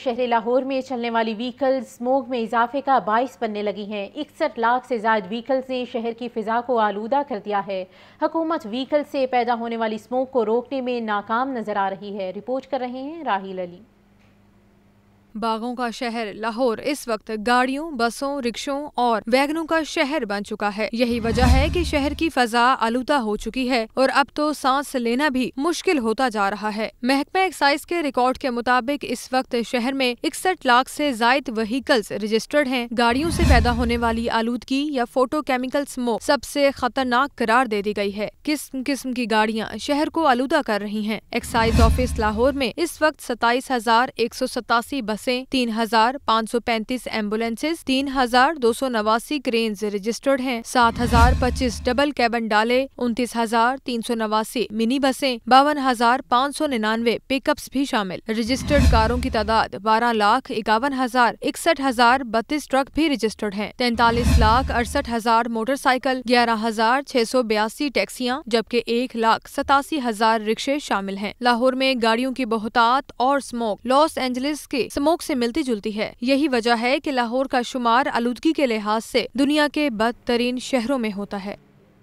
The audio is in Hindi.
शहर लाहौर में चलने वाली व्हीकल स्मोक में इजाफे का बाइस बनने लगी हैं इकसठ लाख से जायद व्हीकल्स ने शहर की फ़िज़ा को आलूदा कर दिया है हकूमत व्हीकल से पैदा होने वाली स्मोक को रोकने में नाकाम नज़र आ रही है रिपोर्ट कर रहे हैं राहील अली बागों का शहर लाहौर इस वक्त गाड़ियों बसों रिक्शों और वैगनों का शहर बन चुका है यही वजह है कि शहर की फजा आलूदा हो चुकी है और अब तो सांस लेना भी मुश्किल होता जा रहा है महकमा एक्साइज के रिकॉर्ड के मुताबिक इस वक्त शहर में इकसठ लाख से जायद वहीकल्स रजिस्टर्ड हैं गाड़ियों से पैदा होने वाली आलूदगी या फोटो केमिकल स्मोक सबसे खतरनाक करार दे दी गई है किस्म किस्म की गाड़ियाँ शहर को आलूदा कर रही है एक्साइज ऑफिस लाहौर में इस वक्त सताईस हजार एक सौ सतासी बस बसें तीन हजार पाँच सौ पैंतीस एम्बुलेंसेज तीन हजार दो सौ नवासी क्रेन रजिस्टर्ड हैं सात हजार पच्चीस डबल कैबन डाले उनतीस हजार तीन सौ नवासी मिनी बसें बावन हजार पाँच सौ निन्यानवे पिकअप्स भी शामिल रजिस्टर्ड कारों की तादाद बारह लाख इक्यावन हजार इकसठ हजार बत्तीस ट्रक भी रजिस्टर्ड हैं तैंतालीस लाख अड़सठ हजार मोटरसाइकिल ग्यारह हजार छह सौ बयासी टैक्सियाँ जबकि एक लाख सतासी हजार रिक्शे शामिल हैं लाहौर में गाड़ियों की बहुतात और स्मोक लॉस एंजलिस के स्मोक स्मोक से मिलती जुलती है यही वजह है कि लाहौर का शुमार आलूदगी के लिहाज से दुनिया के बदतरीन शहरों में होता है